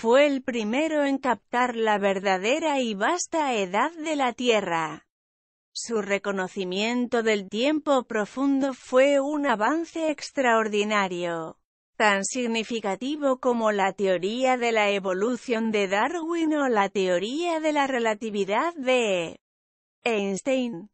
fue el primero en captar la verdadera y vasta edad de la Tierra. Su reconocimiento del tiempo profundo fue un avance extraordinario, tan significativo como la teoría de la evolución de Darwin o la teoría de la relatividad de Einstein.